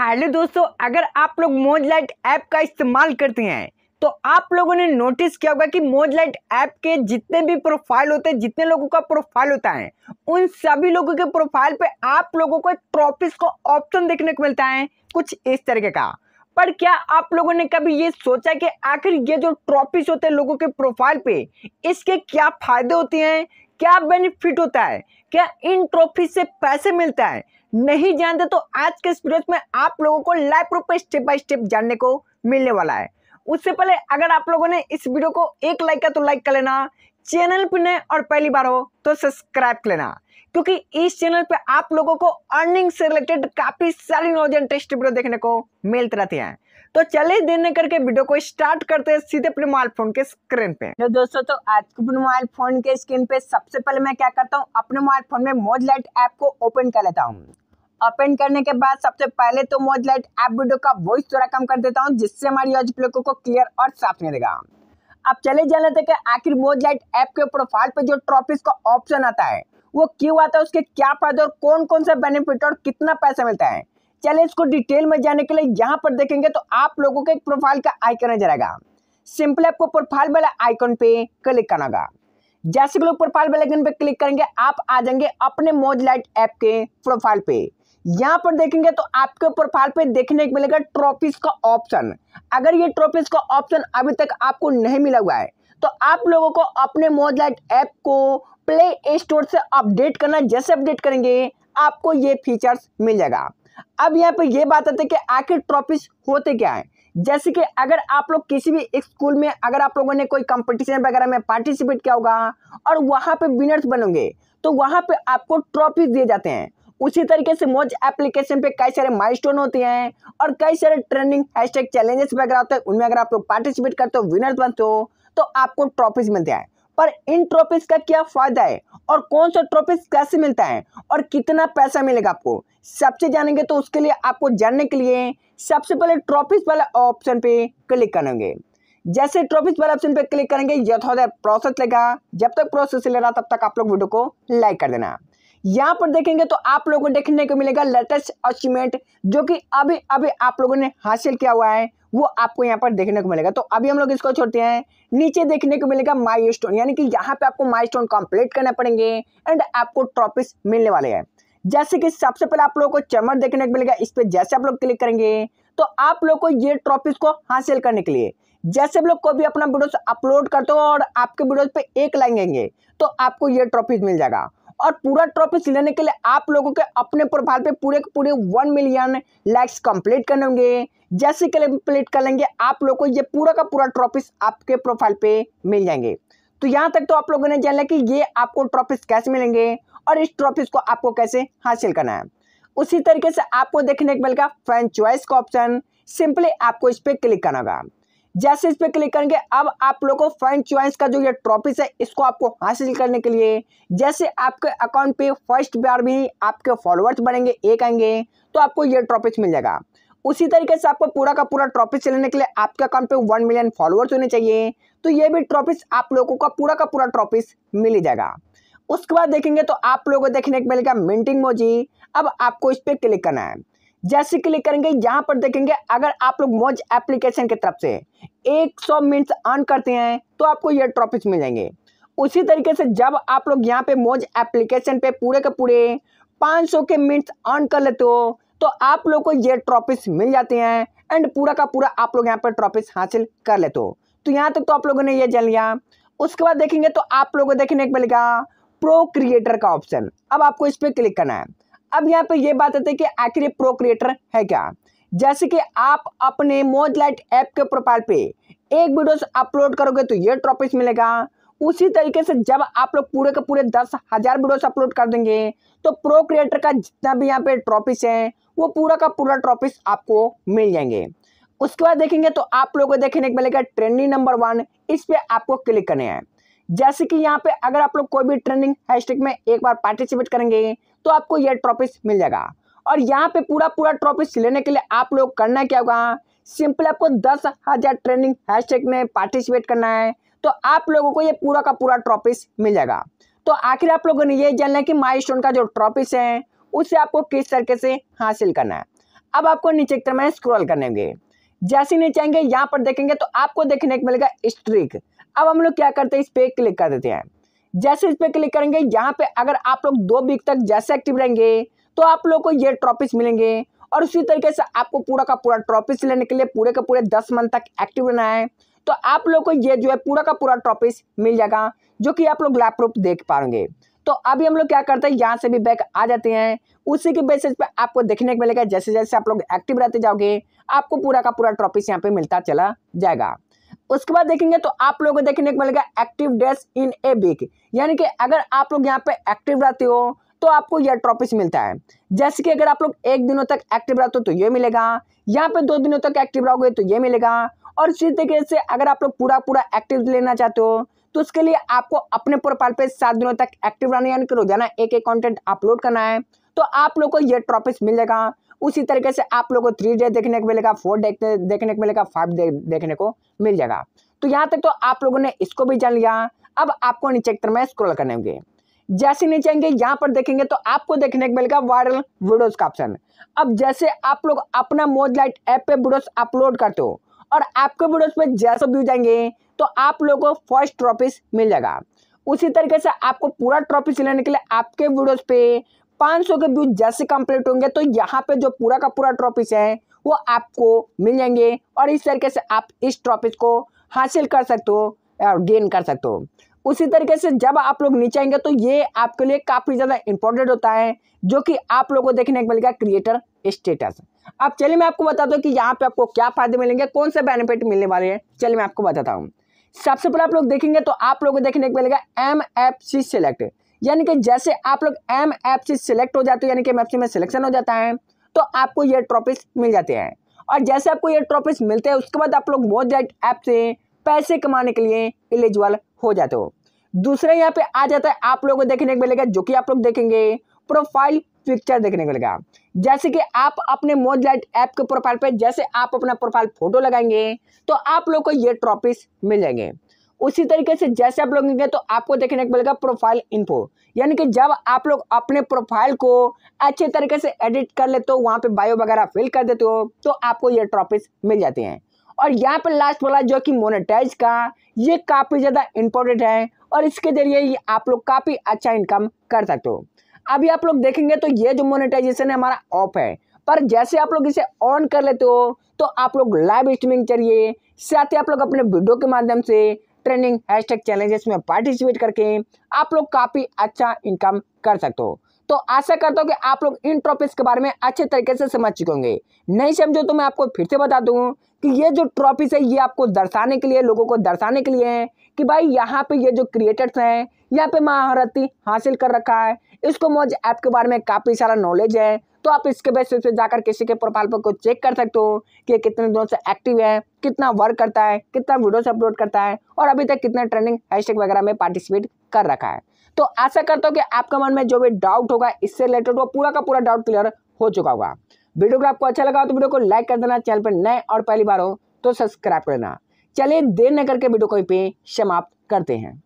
hello दोस्तों अगर आप लोग मोज लाइट ऐप का इस्तेमाल करते हैं तो आप लोगों ने नोटिस किया होगा कि मोज लाइट ऐप के जितने भी प्रोफाइल होते हैं जितने लोगों का प्रोफाइल होता है उन सभी लोगों के प्रोफाइल पे आप लोगों को ट्रॉफिस का ऑप्शन देखने को मिलता है कुछ इस तरीके का पर क्या आप लोगों ने कभी ये सोचा कि आखिर ये जो ट्रॉफिस होते हैं लोगों के प्रोफाइल पे इसके क्या फायदे होते हैं क्या बेनिफिट होता है क्या इन ट्रॉफी से पैसे मिलता है नहीं जानते तो आज के इस वीडियो में आप लोगों को लाइव प्रूफ पर स्टेप बाय स्टेप जानने को मिलने वाला है उससे पहले अगर आप लोगों ने इस वीडियो को एक लाइक का तो लाइक कर लेना चैनल पर नए और पहली बार हो तो सब्सक्राइब कर लेना क्योंकि इस चैनल पे आप लोगों को अर्निंग से रिलेटेड काफ़ी सारी नॉलेज एंड टेस्ट वीडियो देखने को मिलते रहते हैं तो चले देर करके वीडियो को स्टार्ट करते हैं सीधे अपने मोबाइल फोन के स्क्रीन पे तो दोस्तों तो आज के अपने मोबाइल फोन के स्क्रीन पे सबसे पहले मैं क्या करता हूँ अपने मोबाइल फोन में मोज लाइट ऐप को ओपन कर लेता हूँ ओपन करने के बाद सबसे पहले तो मोज लाइट ऐप वीडियो का वॉइस थोड़ा कम कर देता हूँ जिससे हमारी ऑडियो लोगों को क्लियर और साफ मिलेगा अब चले जान लेते हैं आखिर मोज लाइट ऐप के प्रोफाइल पे जो ट्रॉफीज का ऑप्शन आता है वो क्यों आता है उसके क्या फायदे और कौन कौन सा बेनिफिट और कितना पैसा मिलता है चले इसको डिटेल में जाने के लिए यहाँ पर देखेंगे तो आप लोगों के एक प्रोफाइल का आइकन नजर आएगा सिंपल आपको प्रोफाइल वाला आइकन पे क्लिक करना होगा जैसे लोग प्रोफाइल वाले आइकन पे क्लिक करेंगे आप आ जाएंगे अपने मोज लाइट ऐप के प्रोफाइल पे यहाँ पर देखेंगे तो आपके प्रोफाइल पे देखने को मिलेगा ट्रॉफिस का ऑप्शन अगर ये ट्रॉफिस का ऑप्शन अभी तक आपको नहीं मिला हुआ है तो आप लोगों को अपने मोज लाइट ऐप को प्ले स्टोर से अपडेट करना जैसे अपडेट करेंगे आपको ये फीचर्स मिल जाएगा अब यहाँ पे ये बात आती है कि आखिर ट्रॉफीज होते क्या है जैसे कि अगर आप लोग किसी भी स्कूल में अगर आप लोगों ने कोई कंपटीशन वगैरह में पार्टिसिपेट किया होगा और वहाँ पे विनर्स बनोगे तो वहाँ पे आपको ट्रॉफीज दिए जाते हैं उसी तरीके से मोज एप्लीकेशन पे कई सारे माइलस्टोन होते हैं और कई सारे ट्रेंडिंग हैशटैग चैलेंजेस वगैरह होते हैं उनमें अगर आप लोग पार्टिसिपेट करते हो विनर्स बनते हो तो आपको ट्रॉफीज मिलते हैं पर इन ट्रॉफीज का क्या फायदा है और कौन सा ट्रॉफीज कैसे मिलता है और कितना पैसा मिलेगा आपको सबसे जानेंगे तो उसके लिए आपको जानने के लिए सबसे पहले ट्रॉफीज वाले ऑप्शन पे क्लिक करेंगे जैसे ट्रॉफीज वाले ऑप्शन पे क्लिक करेंगे यथोदा प्रोसेस लेगा जब तक प्रोसेस ले रहा तब तक आप लोग वीडियो को लाइक कर देना यहाँ पर देखेंगे तो आप लोगों को देखने को मिलेगा लेटेस्ट अचीवमेंट जो कि अभी अभी आप लोगों ने हासिल किया हुआ है वो आपको यहाँ पर देखने को मिलेगा तो अभी हम लोग इसको छोड़ते हैं नीचे देखने को मिलेगा माई स्टोन यानी कि यहाँ पे आपको माई स्टोन कम्प्लीट करने पड़ेंगे एंड आपको ट्रॉफीज मिलने वाले हैं जैसे कि सबसे पहले आप लोगों को चमर देखने को मिलेगा इस पर जैसे आप लोग क्लिक करेंगे तो आप लोग को ये ट्रॉफीज को हासिल करने के लिए जैसे आप लोग को भी अपना वीडियोस अपलोड करते हो और आपके वीडियोस पे एक लाइन देंगे तो आपको ये ट्रॉफीज मिल जाएगा और पूरा ट्रॉफी लेने के लिए आप लोगों के अपने प्रोफाइल पे पूरे के पूरे वन मिलियन लाइक्स कंप्लीट करने होंगे जैसे कंप्लीट कर लेंगे आप लोगों को ये पूरा का पूरा ट्रॉफीज आपके प्रोफाइल पे मिल जाएंगे तो यहाँ तक तो आप लोगों ने जान लिया कि ये आपको ट्रॉफीज कैसे मिलेंगे और इस ट्रॉफीज को आपको कैसे हासिल करना है उसी तरीके से आपको देखने को मिलेगा फैन चॉइस का ऑप्शन सिंपली आपको इस पर क्लिक करना होगा जैसे इस पर क्लिक करेंगे अब आप लोगों को फंड चॉइस का जो ये ट्रॉफीज है इसको आपको हासिल करने के लिए जैसे आपके अकाउंट पे फर्स्ट बार भी आपके फॉलोअर्स बढ़ेंगे एक आएंगे तो आपको ये ट्रॉफीज मिल जाएगा उसी तरीके से आपको पूरा का पूरा ट्रॉफी लेने के लिए आपके अकाउंट पे वन मिलियन फॉलोअर्स होने चाहिए तो ये भी ट्रॉफीज आप लोगों का पूरा का पूरा ट्रॉफीज मिल ही जाएगा उसके बाद देखेंगे तो आप लोगों को देखने को मिलेगा मिंटिंग मोजी अब आपको इस पर क्लिक करना है जैसे क्लिक करेंगे यहाँ पर देखेंगे अगर आप लोग मौज एप्लीकेशन की तरफ से 100 सौ मिनट्स अर्न करते हैं तो आपको ये ट्रॉफीज मिल जाएंगे उसी तरीके से जब आप लोग यहाँ पे मौज एप्लीकेशन पे पूरे के पूरे 500 के मिनट्स अर्न कर लेते हो तो आप लोग को ये ट्रॉफीज मिल जाते हैं एंड पूरा का पूरा आप लोग यहाँ पर ट्रॉफीज हासिल कर लेते हो तो यहाँ तक तो आप लोगों ने यह जान लिया उसके बाद देखेंगे तो आप लोगों को देखने को मिलेगा प्रो क्रिएटर का ऑप्शन अब आपको इस पर क्लिक करना है अब यहाँ पे ये बात आती है कि आखिर प्रोक्रिएटर है क्या जैसे कि आप अपने मोज लाइट ऐप के प्रोफाइल पे एक वीडियोस अपलोड करोगे तो ये ट्रॉपिक्स मिलेगा उसी तरीके से जब आप लोग पूरे के पूरे दस हज़ार वीडियोस अपलोड कर देंगे तो प्रो क्रिएटर का जितना भी यहाँ पे ट्रॉपिक्स है वो पूरा का पूरा ट्रॉपिक्स आपको मिल जाएंगे उसके बाद देखेंगे तो आप लोगों को देखने को मिलेगा ट्रेंडिंग नंबर वन इस पर आपको क्लिक करने हैं जैसे कि यहाँ पे अगर आप लोग कोई भी ट्रेंडिंग हैशटैग में एक बार पार्टिसिपेट करेंगे तो आपको यह ट्रॉपिस मिल जाएगा और यहाँ पे पूरा पूरा ट्रॉपिक्स लेने के लिए आप लोग करना क्या होगा सिंपल आपको दस हज़ार ट्रेनिंग हैशटैग में पार्टिसिपेट करना है तो आप लोगों को ये पूरा का पूरा ट्रॉपिक्स मिल जाएगा तो आखिर आप लोगों ने ये जानना है कि माई का जो ट्रॉपिक्स है उसे आपको किस तरीके से हासिल करना है अब आपको नीचे की तरफ में स्क्रॉल करने जैसे नीचे आएंगे यहाँ पर देखेंगे तो आपको देखने को मिलेगा स्ट्रिक अब हम लोग क्या करते हैं इस पे क्लिक कर देते हैं जैसे इस पर क्लिक करेंगे यहाँ पे अगर आप लोग दो वीक तक जैसे एक्टिव रहेंगे तो आप लोग को ये ट्रॉफीज मिलेंगे और उसी तरीके से आपको पूरा का पूरा ट्रॉफीज लेने के लिए पूरे का पूरे दस मंथ तक एक्टिव रहना है तो आप लोग को ये जो है पूरा का पूरा ट्रॉफीज मिल जाएगा जो कि आप लोग लैपटॉप देख पाएंगे तो अभी हम लोग क्या करते हैं यहाँ से भी बैक आ जाते हैं उसी के बेसिस पे आपको देखने को मिलेगा जैसे जैसे आप लोग एक्टिव रहते जाओगे आपको पूरा का पूरा ट्रॉफीज यहाँ पे मिलता चला जाएगा उसके बाद देखेंगे तो आप लोगों को देखने को मिलेगा active days in a week यानी कि अगर आप लोग यहाँ पे एक्टिव रहते हो तो आपको यह ट्रॉफीज मिलता है जैसे कि अगर आप लोग एक दिनों तक एक्टिव रहते हो तो ये मिलेगा यहाँ पे दो दिनों तक एक्टिव रहोगे तो ये मिलेगा और इसी तरीके से अगर आप लोग पूरा पूरा एक्टिव लेना चाहते हो तो उसके लिए आपको अपने प्रोफाइल पे सात दिनों तक एक्टिव रहना यानी कि रोजाना एक एक कंटेंट अपलोड करना है तो आप लोग को ये ट्रॉफीज मिलेगा उसी तरीके से आप लोगों को थ्री डे देखने को मिलेगा फोर डे देखने को मिलेगा फाइव डे देखने को मिल जाएगा तो यहाँ तक तो आप लोगों ने इसको भी जान लिया अब आपको नीचे की में स्क्रोल करने होंगे जैसे नीचे आएंगे यहाँ पर देखेंगे तो आपको देखने को मिलेगा वायरल वीडियोज का ऑप्शन अब जैसे आप लोग अपना मोज लाइट ऐप पे वीडियोज अपलोड करते हो और आपके वीडियोज पे जैसे व्यू जाएंगे तो आप लोगों को फर्स्ट ट्रॉफिस मिल जाएगा उसी तरीके से आपको पूरा ट्रॉफिस लेने के लिए आपके वीडियोज पे 500 के व्यूज जैसे कंप्लीट होंगे तो यहाँ पे जो पूरा का पूरा ट्रॉफीज है वो आपको मिल जाएंगे और इस तरीके से आप इस ट्रॉफीज को हासिल कर सकते हो और गेन कर सकते हो उसी तरीके से जब आप लोग नीचे आएंगे तो ये आपके लिए काफ़ी ज़्यादा इंपॉर्टेंट होता है जो कि आप लोगों को देखने को मिलेगा क्रिएटर स्टेटस अब चलिए मैं आपको बताता हूँ कि यहाँ पे आपको क्या फायदे मिलेंगे कौन से बेनिफिट मिलने वाले हैं चलिए मैं आपको बताता हूँ सबसे पहले आप लोग देखेंगे तो आप लोगों को देखने को मिलेगा एम एफ सी सेलेक्ट यानी कि जैसे आप लोग एम एफ सी सिलेक्ट हो जाते हो यानी कि एम एफ सी में सिलेक्शन हो जाता है तो आपको ये ट्रॉफीज मिल जाते हैं और जैसे आपको ये ट्रॉफीज मिलते हैं उसके बाद आप लोग बहुत जैट ऐप से पैसे कमाने के लिए एलिजिबल हो जाते हो दूसरे यहाँ पे आ जाता है आप लोगों को देखने को मिलेगा जो कि आप लोग देखेंगे प्रोफाइल पिक्चर देखने को मिलेगा जैसे कि आप अपने मोज लाइट ऐप के प्रोफाइल पे जैसे आप अपना प्रोफाइल फोटो लगाएंगे तो आप लोग को ये ट्रॉफीज मिल जाएंगे उसी तरीके से जैसे आप लोग तो आपको देखने को मिलेगा प्रोफाइल इन्फो यानी कि जब आप लोग अपने प्रोफाइल को अच्छे तरीके से एडिट कर लेते हो वहाँ पे बायो वगैरह फिल कर देते हो तो आपको ये ट्रॉफीज मिल जाते हैं और यहाँ पर लास्ट वाला जो कि मोनेटाइज का ये काफ़ी ज़्यादा इम्पोर्टेंट है और इसके जरिए आप लोग काफ़ी अच्छा इनकम कर सकते हो अभी आप लोग देखेंगे तो ये जो मोनेटाइजेशन है हमारा ऑफ है पर जैसे आप लोग इसे ऑन कर लेते हो तो आप लोग लाइव स्ट्रीमिंग करिए साथ ही आप लोग अपने वीडियो के माध्यम से ट्रेंडिंग हैशटैग चैलेंजेस में पार्टिसिपेट करके आप लोग काफ़ी अच्छा इनकम कर सकते हो तो आशा करता हूँ कि आप लोग इन टॉपिक्स के बारे में अच्छे तरीके से समझ चुके होंगे नहीं समझो तो मैं आपको फिर से बता दूँ कि ये जो ट्रॉफीज है ये आपको दर्शाने के लिए लोगों को दर्शाने के लिए है कि भाई यहाँ पे ये जो क्रिएटर्स हैं यहाँ पे महारती हासिल कर रखा है इसको मोज ऐप के बारे में काफ़ी सारा नॉलेज है तो आप इसके बेसिस पे जाकर किसी के प्रोफाइल पर को चेक कर सकते हो कि कितने दिनों से एक्टिव है कितना वर्क करता है कितना वीडियोस अपलोड करता है और अभी तक कितना ट्रेंडिंग हैशटैग वगैरह में पार्टिसिपेट कर रखा है तो आशा करता हूँ कि आपका मन में जो भी डाउट होगा इससे रिलेटेड वो पूरा का पूरा डाउट क्लियर हो चुका होगा वीडियो को आपको अच्छा लगा तो वीडियो को लाइक कर देना चैनल पर नए और पहली बार हो तो सब्सक्राइब करना चलिए देर न करके वीडियो को समाप्त करते हैं